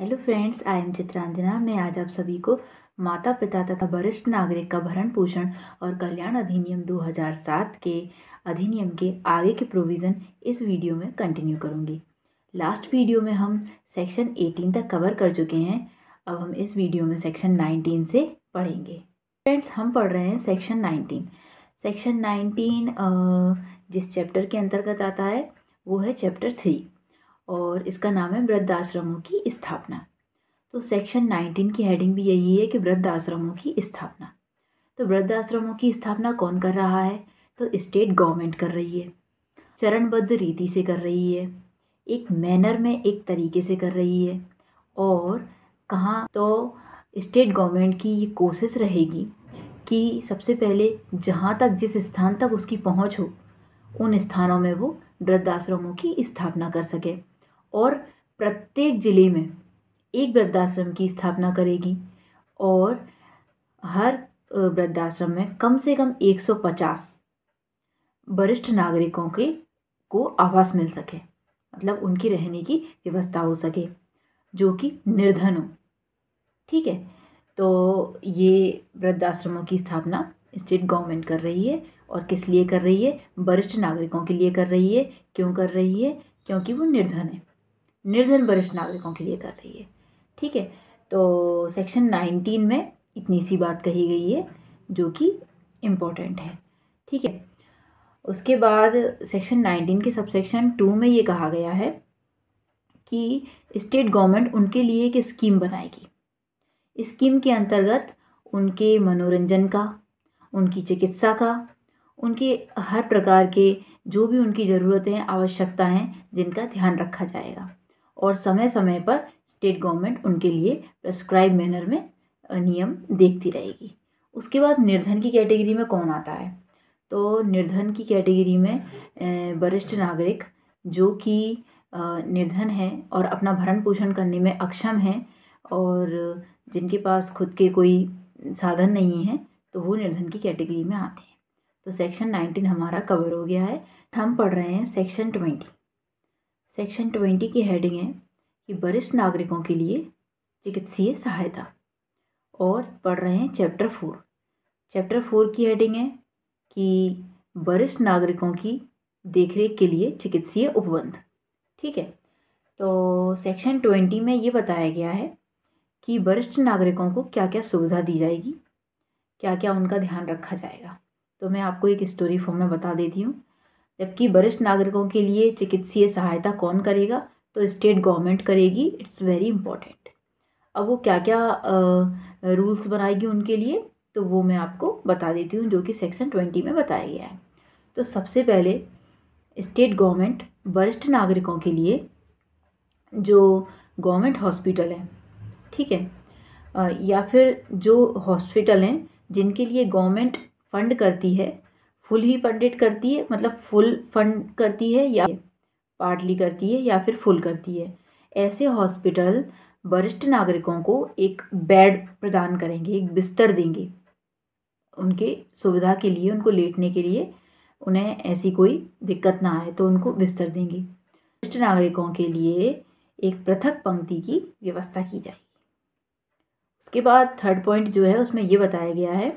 Hello friends I am Chitranjana मैं आज आप सभी को माता पिता तथा वरिष्ठ नागरिक का भरण पोषण और कल्याण अधिनियम 2007 के अधिनियम के आगे के प्रोविज़न इस वीडियो में कंटिन्यू करूँगी लास्ट वीडियो में हम सेक्शन 18 तक कवर कर चुके हैं अब हम इस वीडियो में सेक्शन 19 से पढ़ेंगे फ्रेंड्स हम पढ़ रहे हैं सेक्शन नाइनटीन सेक्शन नाइनटीन जिस चैप्टर के अंतर्गत आता है वो है चैप्टर थ्री और इसका नाम है वृद्ध आश्रमों की स्थापना तो सेक्शन नाइनटीन की हेडिंग भी यही है कि वृद्ध आश्रमों की स्थापना तो वृद्ध आश्रमों की स्थापना कौन कर रहा है तो स्टेट गवर्नमेंट कर रही है चरणबद्ध रीति से कर रही है एक मैनर में एक तरीके से कर रही है और कहाँ तो स्टेट गवर्नमेंट की ये कोशिश रहेगी कि सबसे पहले जहाँ तक जिस स्थान तक उसकी पहुँच हो उन स्थानों में वो वृद्धाश्रमों की स्थापना कर सके और प्रत्येक ज़िले में एक वृद्धाश्रम की स्थापना करेगी और हर वृद्धाश्रम में कम से कम 150 वरिष्ठ नागरिकों के को आवास मिल सके मतलब उनकी रहने की व्यवस्था हो सके जो कि निर्धन हो ठीक है तो ये वृद्धाश्रमों की स्थापना स्टेट गवर्नमेंट कर रही है और किस लिए कर रही है वरिष्ठ नागरिकों के लिए कर रही है क्यों कर रही है क्योंकि वो निर्धन है निर्धन वरिष्ठ नागरिकों के लिए कर रही है ठीक है तो सेक्शन नाइनटीन में इतनी सी बात कही गई है जो कि इम्पोर्टेंट है ठीक है उसके बाद सेक्शन नाइनटीन के सबसेक्शन टू में ये कहा गया है कि स्टेट गवर्नमेंट उनके लिए एक स्कीम बनाएगी स्कीम के अंतर्गत उनके मनोरंजन का उनकी चिकित्सा का उनके हर प्रकार के जो भी उनकी ज़रूरतें हैं जिनका ध्यान रखा जाएगा और समय समय पर स्टेट गवर्नमेंट उनके लिए प्रेस्क्राइब मैनर में नियम देखती रहेगी उसके बाद निर्धन की कैटेगरी में कौन आता है तो निर्धन की कैटेगरी में वरिष्ठ नागरिक जो कि निर्धन हैं और अपना भरण पोषण करने में अक्षम हैं और जिनके पास खुद के कोई साधन नहीं है तो वो निर्धन की कैटेगरी में आते हैं तो सेक्शन नाइनटीन हमारा कवर हो गया है हम पढ़ रहे हैं सेक्शन ट्वेंटी सेक्शन ट्वेंटी की हेडिंग है कि वरिष्ठ नागरिकों के लिए चिकित्सीय सहायता और पढ़ रहे हैं चैप्टर फोर चैप्टर फोर की हेडिंग है कि वरिष्ठ नागरिकों की देखरेख के लिए चिकित्सीय उपबंध ठीक है तो सेक्शन ट्वेंटी में ये बताया गया है कि वरिष्ठ नागरिकों को क्या क्या सुविधा दी जाएगी क्या क्या उनका ध्यान रखा जाएगा तो मैं आपको एक स्टोरी फॉर्म में बता देती हूँ जबकि वरिष्ठ नागरिकों के लिए चिकित्सीय सहायता कौन करेगा तो स्टेट गवर्नमेंट करेगी इट्स वेरी इंपॉर्टेंट अब वो क्या क्या रूल्स बनाएगी उनके लिए तो वो मैं आपको बता देती हूँ जो कि सेक्शन ट्वेंटी में बताया गया है तो सबसे पहले स्टेट गवर्नमेंट वरिष्ठ नागरिकों के लिए जो गवर्नमेंट हॉस्पिटल है ठीक है या फिर जो हॉस्पिटल हैं जिनके लिए गवर्नमेंट फंड करती है फुल ही फंडेड करती है मतलब फुल फंड करती है या पार्टली करती है या फिर फुल करती है ऐसे हॉस्पिटल वरिष्ठ नागरिकों को एक बेड प्रदान करेंगे एक बिस्तर देंगे उनके सुविधा के लिए उनको लेटने के लिए उन्हें ऐसी कोई दिक्कत ना आए तो उनको बिस्तर देंगे वरिष्ठ नागरिकों के लिए एक पृथक पंक्ति की व्यवस्था की जाएगी उसके बाद थर्ड पॉइंट जो है उसमें ये बताया गया है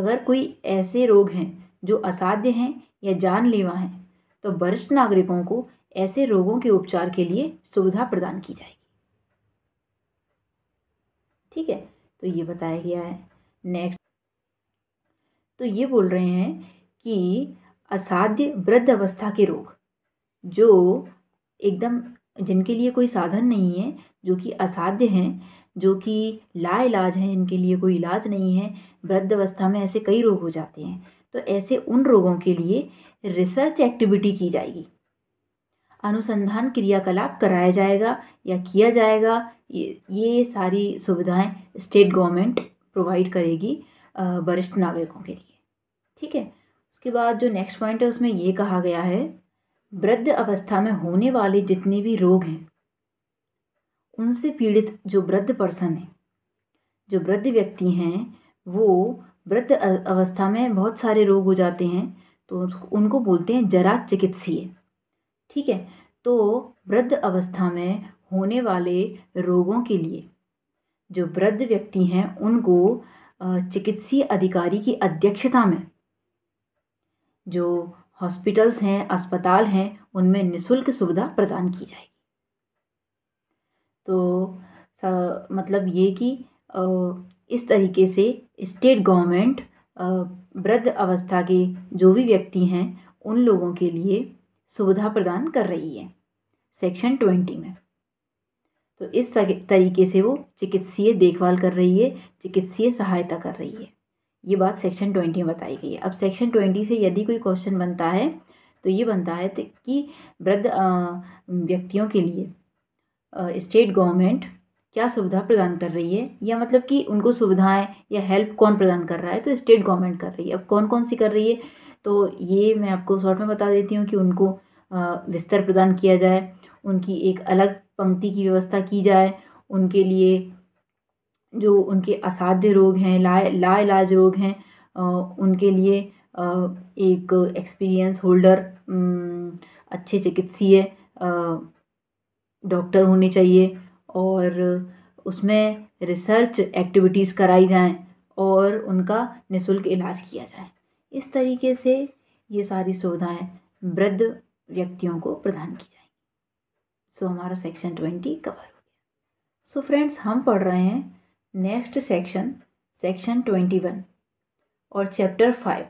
अगर कोई ऐसे रोग हैं जो असाध्य हैं या जानलेवा हैं तो वरिष्ठ नागरिकों को ऐसे रोगों के उपचार के लिए सुविधा प्रदान की जाएगी ठीक है तो ये बताया गया है नेक्स्ट तो ये बोल रहे हैं कि असाध्य वृद्ध अवस्था के रोग जो एकदम जिनके लिए कोई साधन नहीं है जो कि असाध्य हैं जो कि लाइलाज हैं जिनके लिए कोई इलाज नहीं है वृद्ध अवस्था में ऐसे कई रोग हो जाते हैं तो ऐसे उन रोगों के लिए रिसर्च एक्टिविटी की जाएगी अनुसंधान क्रियाकलाप कराया जाएगा या किया जाएगा ये ये सारी सुविधाएं स्टेट गवर्नमेंट प्रोवाइड करेगी वरिष्ठ नागरिकों के लिए ठीक है उसके बाद जो नेक्स्ट पॉइंट है उसमें ये कहा गया है वृद्ध अवस्था में होने वाले जितने भी रोग हैं उनसे पीड़ित जो वृद्ध पर्सन हैं जो वृद्ध व्यक्ति हैं वो वृद्ध अवस्था में बहुत सारे रोग हो जाते हैं तो उनको बोलते हैं जरा चिकित्सीय ठीक है तो वृद्ध अवस्था में होने वाले रोगों के लिए जो वृद्ध व्यक्ति हैं उनको चिकित्सीय अधिकारी की अध्यक्षता में जो हॉस्पिटल्स हैं अस्पताल हैं उनमें निशुल्क सुविधा प्रदान की जाएगी तो मतलब ये कि इस तरीके से स्टेट गवर्नमेंट वृद्ध अवस्था के जो भी व्यक्ति हैं उन लोगों के लिए सुविधा प्रदान कर रही है सेक्शन ट्वेंटी में तो इस तरीके से वो चिकित्सीय देखभाल कर रही है चिकित्सीय सहायता कर रही है ये बात सेक्शन ट्वेंटी में बताई गई है अब सेक्शन ट्वेंटी से यदि कोई क्वेश्चन बनता है तो ये बनता है कि वृद्ध व्यक्तियों के लिए स्टेट गवर्नमेंट क्या सुविधा प्रदान कर रही है या मतलब कि उनको सुविधाएं या हेल्प कौन प्रदान कर रहा है तो स्टेट गवर्नमेंट कर रही है अब कौन कौन सी कर रही है तो ये मैं आपको शॉर्ट में बता देती हूँ कि उनको बिस्तर प्रदान किया जाए उनकी एक अलग पंक्ति की व्यवस्था की जाए उनके लिए जो उनके असाध्य रोग हैं ला लाइलाज रोग हैं उनके लिए एक एक्सपीरियंस होल्डर अच्छे चिकित्सीय डॉक्टर होने चाहिए और उसमें रिसर्च एक्टिविटीज़ कराई जाएँ और उनका निःशुल्क इलाज किया जाए इस तरीके से ये सारी सुविधाएँ वृद्ध व्यक्तियों को प्रदान की जाएंगी सो हमारा सेक्शन ट्वेंटी कवर हो गया सो फ्रेंड्स हम पढ़ रहे हैं next section section twenty one और चैप्टर फाइव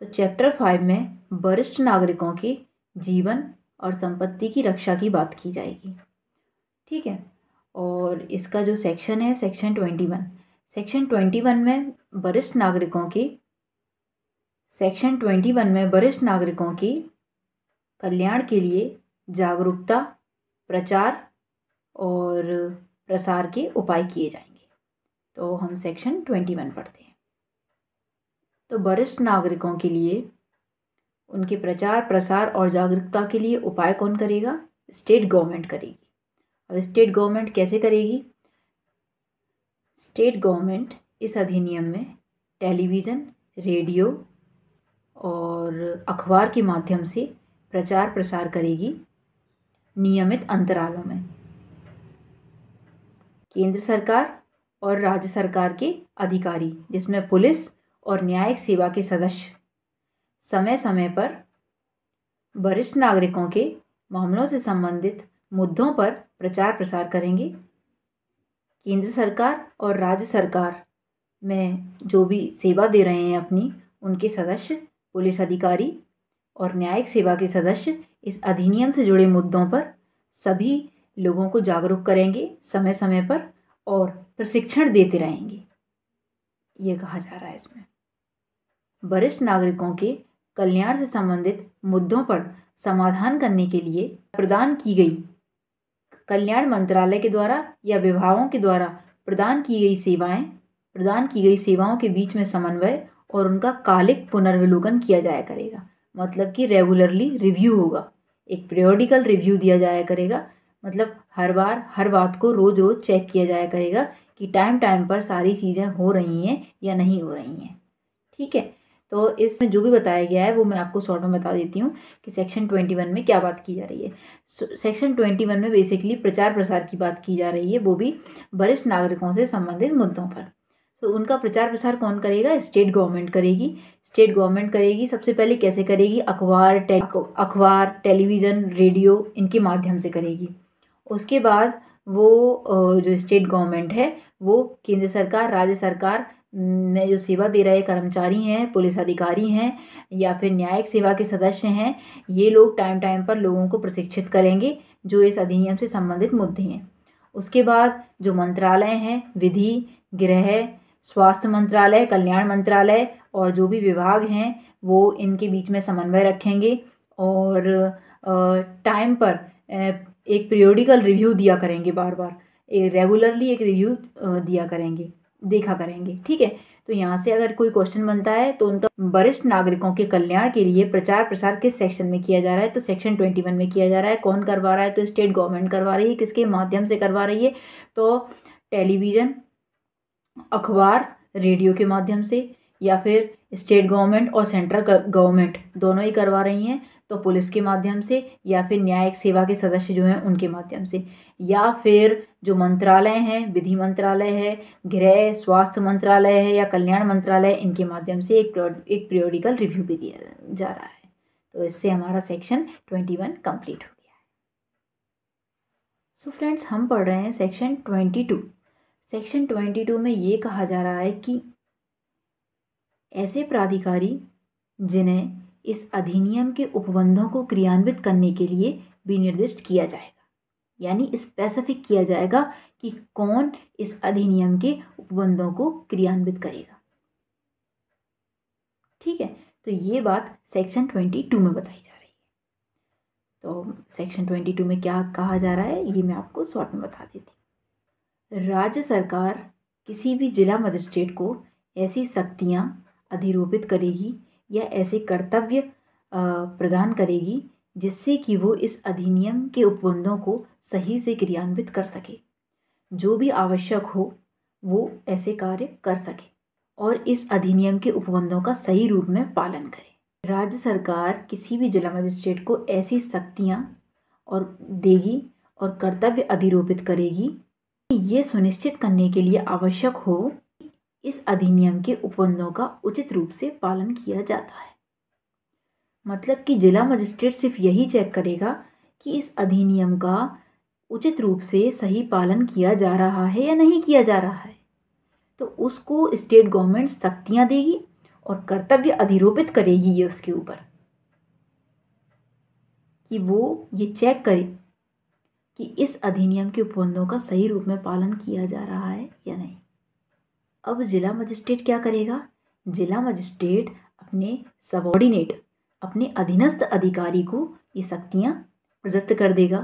तो चैप्टर फाइव में वरिष्ठ नागरिकों की जीवन और संपत्ति की रक्षा की बात की जाएगी ठीक है और इसका जो सेक्शन है section twenty one section twenty one में वरिष्ठ नागरिकों की सेक्शन ट्वेंटी वन में वरिष्ठ नागरिकों की कल्याण के लिए जागरूकता प्रचार और प्रसार के उपाय किए जाएंगे तो हम सेक्शन ट्वेंटी वन पढ़ते हैं तो वरिष्ठ नागरिकों के लिए उनके प्रचार प्रसार और जागरूकता के लिए उपाय कौन करेगा स्टेट गवर्नमेंट करेगी अब स्टेट गवर्नमेंट कैसे करेगी स्टेट गवर्नमेंट इस अधिनियम में टेलीविज़न रेडियो और अखबार के माध्यम से प्रचार प्रसार करेगी नियमित अंतरालों में केंद्र सरकार और राज्य सरकार के अधिकारी जिसमें पुलिस और न्यायिक सेवा के सदस्य समय समय पर वरिष्ठ नागरिकों के मामलों से संबंधित मुद्दों पर प्रचार प्रसार करेंगे केंद्र सरकार और राज्य सरकार में जो भी सेवा दे रहे हैं अपनी उनके सदस्य पुलिस अधिकारी और न्यायिक सेवा के सदस्य इस अधिनियम से जुड़े मुद्दों पर सभी लोगों को जागरूक करेंगे समय समय पर और प्रशिक्षण देते रहेंगे ये कहा जा रहा है इसमें वरिष्ठ नागरिकों के कल्याण से संबंधित मुद्दों पर समाधान करने के लिए प्रदान की गई कल्याण मंत्रालय के द्वारा या विभागों के द्वारा प्रदान की गई सेवाएं प्रदान की गई सेवाओं के बीच में समन्वय और उनका कालिक पुनर्विलोकन किया जाया करेगा मतलब कि रेगुलरली रिव्यू होगा एक पीरियोडिकल रिव्यू दिया जाया करेगा मतलब हर बार हर बात को रोज़ रोज़ चेक किया जाया करेगा कि टाइम टाइम पर सारी चीज़ें हो रही हैं या नहीं हो रही हैं ठीक है तो इसमें जो भी बताया गया है वो मैं आपको शॉर्ट में बता देती हूँ कि सेक्शन ट्वेंटी वन में क्या बात की जा रही है सेक्शन ट्वेंटी वन में बेसिकली प्रचार प्रसार की बात की जा रही है वो भी वरिष्ठ नागरिकों से संबंधित मुद्दों पर सो so, उनका प्रचार प्रसार कौन करेगा स्टेट गवर्नमेंट करेगी स्टेट गवर्नमेंट करेगी सबसे पहले कैसे करेगी अखबार टे, अखबार टेलीविज़न रेडियो इनके माध्यम से करेगी उसके बाद वो जो स्टेट गवर्नमेंट है वो केंद्र सरकार राज्य सरकार में जो सेवा दे रहे कर्मचारी हैं पुलिस अधिकारी हैं या फिर न्यायिक सेवा के सदस्य हैं ये लोग टाइम टाइम पर लोगों को प्रशिक्षित करेंगे जो इस अधिनियम से संबंधित मुद्दे हैं उसके बाद जो मंत्रालय हैं विधि गृह स्वास्थ्य मंत्रालय कल्याण मंत्रालय और जो भी विभाग हैं वो इनके बीच में समन्वय रखेंगे और टाइम पर एक पीरियोडिकल रिव्यू दिया करेंगे बार बार रेगुलरली एक रिव्यू दिया करेंगे देखा करेंगे ठीक है तो यहाँ से अगर कोई क्वेश्चन बनता है तो उनका वरिष्ठ नागरिकों के कल्याण के लिए प्रचार प्रसार किस सेक्शन में किया जा रहा है तो सेक्शन ट्वेंटी वन में किया जा रहा है कौन करवा रहा है तो स्टेट गवर्नमेंट करवा रही है किसके माध्यम से करवा रही है तो टेलीविज़न अखबार रेडियो के माध्यम से या फिर स्टेट गवर्नमेंट और सेंट्रल गवर्नमेंट दोनों ही करवा रही हैं तो पुलिस के माध्यम से या फिर न्यायिक सेवा के सदस्य जो हैं उनके माध्यम से या फिर जो मंत्रालय हैं विधि मंत्रालय है गृह स्वास्थ्य मंत्रालय है या कल्याण मंत्रालय इनके माध्यम से एक एक पीरियोडिकल रिव्यू भी दिया जा रहा है तो इससे हमारा सेक्शन ट्वेंटी वन कम्प्लीट हो गया है सो फ्रेंड्स हम पढ़ रहे हैं section twenty two section twenty two में ये कहा जा रहा है कि ऐसे प्राधिकारी जिन्हें इस अधिनियम के उपबंधों को क्रियान्वित करने के लिए विनिर्दिष्ट किया जाएगा यानी स्पेसिफिक किया जाएगा कि कौन इस अधिनियम के उपबंधों को क्रियान्वित करेगा ठीक है तो ये बात सेक्शन ट्वेंटी टू में बताई जा रही है तो सेक्शन ट्वेंटी टू में क्या कहा जा रहा है ये मैं आपको शॉर्ट में बता देती राज्य सरकार किसी भी जिला मजिस्ट्रेट को ऐसी सख्तियाँ अधिरोपित करेगी या ऐसे कर्तव्य प्रदान करेगी जिससे कि वो इस अधिनियम के उपबंधों को सही से क्रियान्वित कर सके जो भी आवश्यक हो वो ऐसे कार्य कर सके और इस अधिनियम के उपबंधों का सही रूप में पालन करे राज्य सरकार किसी भी जिला मजिस्ट्रेट को ऐसी शक्तियाँ और देगी और कर्तव्य अधिरोपित करेगी ये सुनिश्चित करने के लिए आवश्यक हो इस अधिनियम के उपबंधों का उचित रूप से पालन किया जाता है मतलब कि जिला मजिस्ट्रेट सिर्फ यही चेक करेगा कि इस अधिनियम का उचित रूप से सही पालन किया जा रहा है या नहीं किया जा रहा है तो उसको स्टेट गवर्नमेंट सख्तियाँ देगी और कर्तव्य अधिरोपित करेगी ये उसके ऊपर कि वो ये चेक करे कि इस अधिनियम के उपबंधों का सही रूप में पालन किया जा रहा है या नहीं अब जिला मजिस्ट्रेट क्या करेगा जिला मजिस्ट्रेट अपने सबॉर्डिनेट अपने अधीनस्थ अधिकारी को ये शक्तियाँ प्रदत्त कर देगा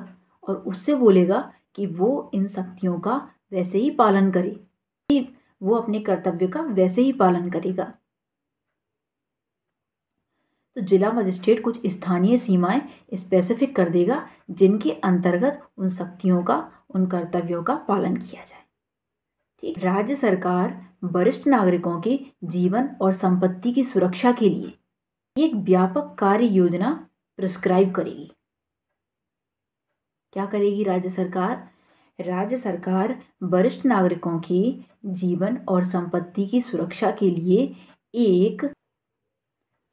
और उससे बोलेगा कि वो इन शक्तियों का वैसे ही पालन करे वो अपने कर्तव्य का वैसे ही पालन करेगा तो जिला मजिस्ट्रेट कुछ स्थानीय सीमाएं स्पेसिफिक कर देगा जिनके अंतर्गत उन शक्तियों का उन कर्तव्यों का पालन किया जाए राज्य सरकार वरिष्ठ नागरिकों के जीवन और संपत्ति की सुरक्षा के लिए एक व्यापक कार्य योजना प्रिस्क्राइब करेगी क्या करेगी राज्य सरकार राज्य सरकार वरिष्ठ नागरिकों के जीवन और संपत्ति की सुरक्षा के लिए एक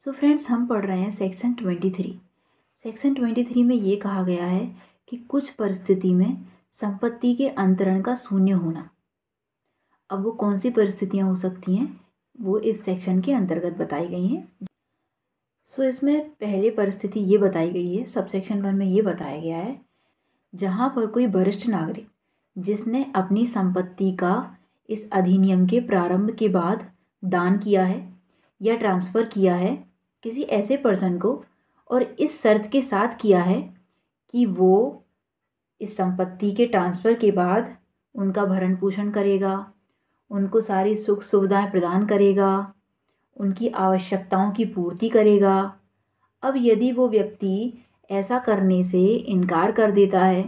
सो so फ्रेंड्स हम पढ़ रहे हैं section twenty three section twenty three में ये कहा गया है कि कुछ परिस्थिति में संपत्ति के अंतरण का शून्य होना अब वो कौन सी परिस्थितियाँ हो सकती हैं वो इस सेक्शन के अंतर्गत बताई गई हैं सो इसमें पहले परिस्थिति ये बताई गई है सब सेक्शन वन में ये बताया गया है जहाँ पर कोई वरिष्ठ नागरिक जिसने अपनी संपत्ति का इस अधिनियम के प्रारंभ के बाद दान किया है या ट्रांसफ़र किया है किसी ऐसे पर्सन को और इस शर्त के साथ किया है कि वो इस संपत्ति के ट्रांसफ़र के बाद उनका भरण पोषण करेगा उनको सारी सुख सुविधाएं प्रदान करेगा उनकी आवश्यकताओं की पूर्ति करेगा अब यदि वो व्यक्ति ऐसा करने से इनकार कर देता है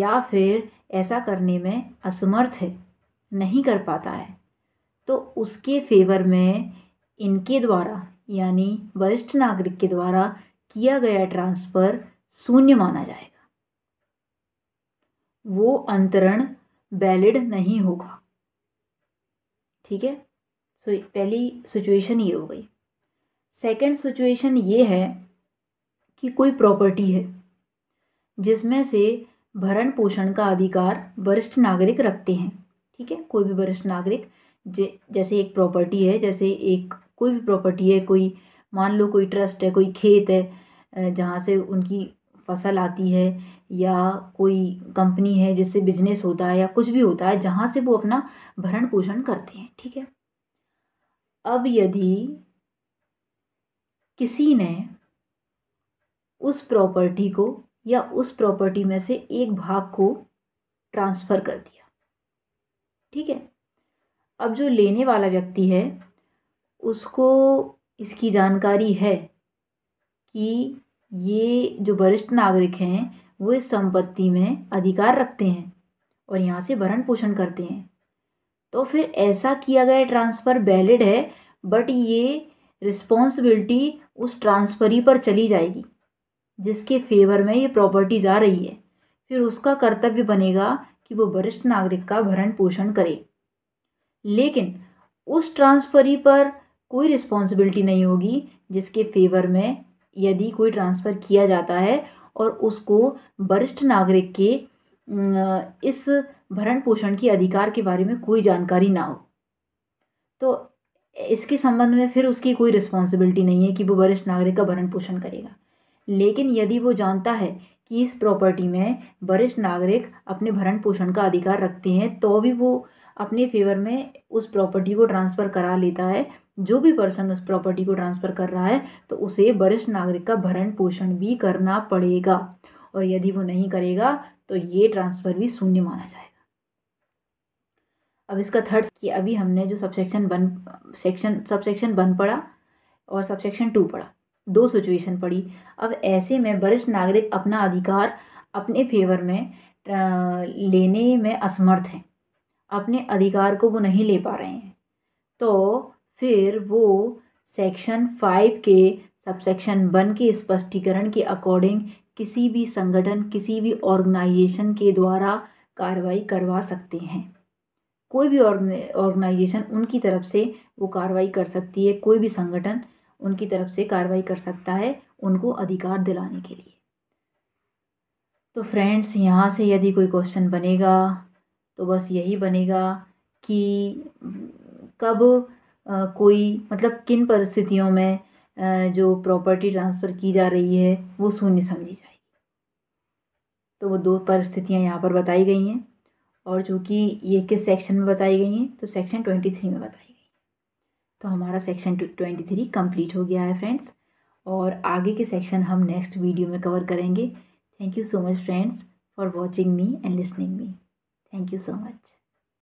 या फिर ऐसा करने में असमर्थ है नहीं कर पाता है तो उसके फेवर में इनके द्वारा यानी वरिष्ठ नागरिक के द्वारा किया गया ट्रांसफ़र शून्य माना जाएगा वो अंतरण वैलिड नहीं होगा ठीक है सो पहली सिचुएशन ये हो गई सेकंड सिचुएशन ये है कि कोई प्रॉपर्टी है जिसमें से भरण पोषण का अधिकार वरिष्ठ नागरिक रखते हैं ठीक है कोई भी वरिष्ठ नागरिक जैसे एक प्रॉपर्टी है जैसे एक कोई भी प्रॉपर्टी है कोई मान लो कोई ट्रस्ट है कोई खेत है जहाँ से उनकी फसल आती है या कोई कंपनी है जिससे बिजनेस होता है या कुछ भी होता है जहाँ से वो अपना भरण पोषण करते हैं ठीक है अब यदि किसी ने उस प्रॉपर्टी को या उस प्रॉपर्टी में से एक भाग को ट्रांसफ़र कर दिया ठीक है अब जो लेने वाला व्यक्ति है उसको इसकी जानकारी है कि ये जो वरिष्ठ नागरिक हैं वो इस संपत्ति में अधिकार रखते हैं और यहाँ से भरण पोषण करते हैं तो फिर ऐसा किया गया ट्रांसफ़र वैलिड है बट ये रिस्पॉन्सिबिलिटी उस ट्रांसफरी पर चली जाएगी जिसके फेवर में ये प्रॉपर्टी जा रही है फिर उसका कर्तव्य बनेगा कि वो वरिष्ठ नागरिक का भरण पोषण करे लेकिन उस ट्रांसफरी पर कोई रिस्पॉन्सिबिलिटी नहीं होगी जिसके फेवर में यदि कोई ट्रांसफ़र किया जाता है और उसको वरिष्ठ नागरिक के इस भरण पोषण के अधिकार के बारे में कोई जानकारी ना हो तो इसके संबंध में फिर उसकी कोई रिस्पॉन्सिबिलिटी नहीं है कि वो वरिष्ठ नागरिक का भरण पोषण करेगा लेकिन यदि वो जानता है कि इस प्रॉपर्टी में वरिष्ठ नागरिक अपने भरण पोषण का अधिकार रखते हैं तो भी वो अपने फेवर में उस प्रॉपर्टी को ट्रांसफ़र करा लेता है जो भी पर्सन उस प्रॉपर्टी को ट्रांसफ़र कर रहा है तो उसे वरिष्ठ नागरिक का भरण पोषण भी करना पड़ेगा और यदि वो नहीं करेगा तो ये ट्रांसफ़र भी शून्य माना जाएगा अब इसका थर्ड कि अभी हमने जो subsection one section subsection one पढ़ा और सबसेक्शन टू पढ़ा दो सिचुएशन पढ़ी अब ऐसे में वरिष्ठ नागरिक अपना अधिकार अपने फेवर में लेने में असमर्थ हैं अपने अधिकार को वो नहीं ले पा रहे हैं तो फिर वो सेक्शन फाइव के सबसेक्शन वन के स्पष्टीकरण के अकॉर्डिंग किसी भी संगठन किसी भी ऑर्गेनाइजेशन के द्वारा कार्रवाई करवा सकते हैं कोई भी ऑर्गेनाइजेशन उनकी तरफ से वो कार्रवाई कर सकती है कोई भी संगठन उनकी तरफ से कार्रवाई कर सकता है उनको अधिकार दिलाने के लिए तो फ्रेंड्स यहाँ से यदि कोई क्वेश्चन बनेगा तो बस यही बनेगा कि कब कोई मतलब किन परिस्थितियों में जो प्रॉपर्टी ट्रांसफ़र की जा रही है वो शून्य समझी जाएगी तो वो दो परिस्थितियाँ यहाँ पर बताई गई हैं और चूँकि ये किस सेक्शन में बताई गई हैं तो सेक्शन ट्वेंटी थ्री में बताई गई तो हमारा सेक्शन ट्वेंटी थ्री कम्प्लीट हो गया है फ्रेंड्स और आगे के सेक्शन हम नेक्स्ट वीडियो में कवर करेंगे thank you so much friends for watching me and listening me Thank you so much.